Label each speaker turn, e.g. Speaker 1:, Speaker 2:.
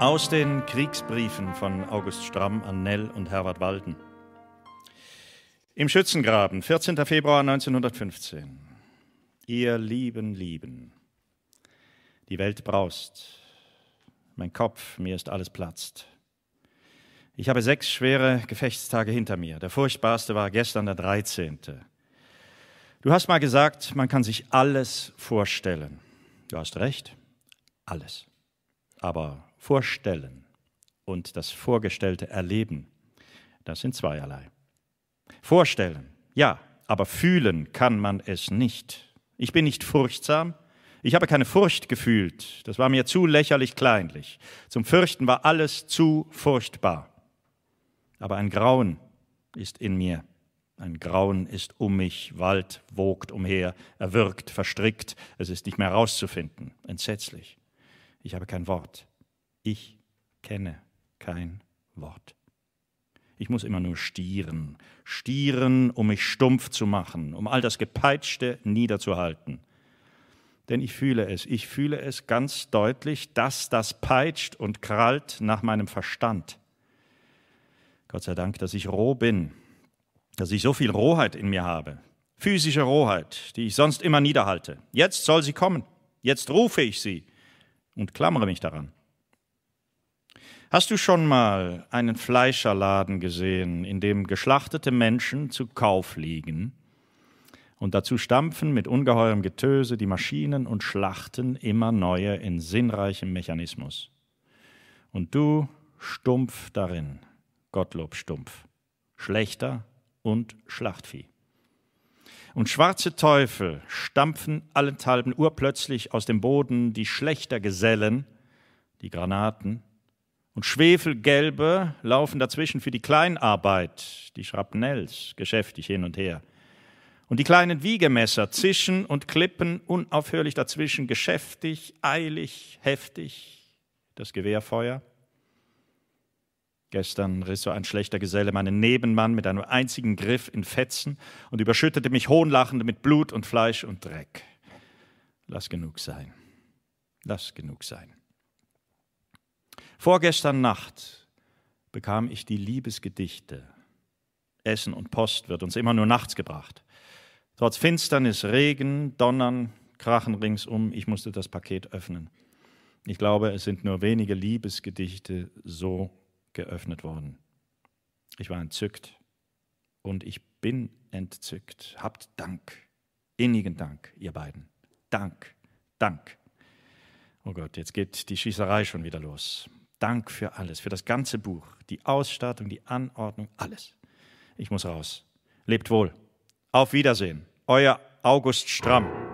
Speaker 1: Aus den Kriegsbriefen von August Stramm an Nell und Herbert Walden. Im Schützengraben, 14. Februar 1915. Ihr lieben Lieben, die Welt braust, mein Kopf, mir ist alles platzt. Ich habe sechs schwere Gefechtstage hinter mir. Der furchtbarste war gestern der 13. Du hast mal gesagt, man kann sich alles vorstellen. Du hast recht, alles. Aber Vorstellen und das Vorgestellte erleben, das sind zweierlei. Vorstellen, ja, aber fühlen kann man es nicht. Ich bin nicht furchtsam, ich habe keine Furcht gefühlt, das war mir zu lächerlich kleinlich. Zum Fürchten war alles zu furchtbar. Aber ein Grauen ist in mir, ein Grauen ist um mich, Wald wogt umher, erwürgt, verstrickt, es ist nicht mehr herauszufinden, entsetzlich. Ich habe kein Wort ich kenne kein Wort. Ich muss immer nur stieren, stieren, um mich stumpf zu machen, um all das Gepeitschte niederzuhalten. Denn ich fühle es, ich fühle es ganz deutlich, dass das peitscht und krallt nach meinem Verstand. Gott sei Dank, dass ich roh bin, dass ich so viel Rohheit in mir habe, physische Rohheit, die ich sonst immer niederhalte. Jetzt soll sie kommen, jetzt rufe ich sie und klammere mich daran. Hast du schon mal einen Fleischerladen gesehen, in dem geschlachtete Menschen zu Kauf liegen? Und dazu stampfen mit ungeheurem Getöse die Maschinen und schlachten immer neue in sinnreichem Mechanismus. Und du stumpf darin, Gottlob stumpf, Schlechter und Schlachtvieh. Und schwarze Teufel stampfen allenthalben urplötzlich aus dem Boden die Schlechtergesellen, die Granaten, und Schwefelgelbe laufen dazwischen für die Kleinarbeit, die Schrapnells, geschäftig hin und her. Und die kleinen Wiegemesser zischen und klippen unaufhörlich dazwischen, geschäftig, eilig, heftig, das Gewehrfeuer. Gestern riss so ein schlechter Geselle meinen Nebenmann mit einem einzigen Griff in Fetzen und überschüttete mich hohnlachend mit Blut und Fleisch und Dreck. Lass genug sein. Lass genug sein. Vorgestern Nacht bekam ich die Liebesgedichte. Essen und Post wird uns immer nur nachts gebracht. Trotz Finsternis, Regen, Donnern, Krachen ringsum, ich musste das Paket öffnen. Ich glaube, es sind nur wenige Liebesgedichte so geöffnet worden. Ich war entzückt und ich bin entzückt. Habt Dank, innigen Dank, ihr beiden. Dank, Dank. Oh Gott, jetzt geht die Schießerei schon wieder los. Dank für alles, für das ganze Buch, die Ausstattung, die Anordnung, alles. Ich muss raus. Lebt wohl. Auf Wiedersehen. Euer August Stramm.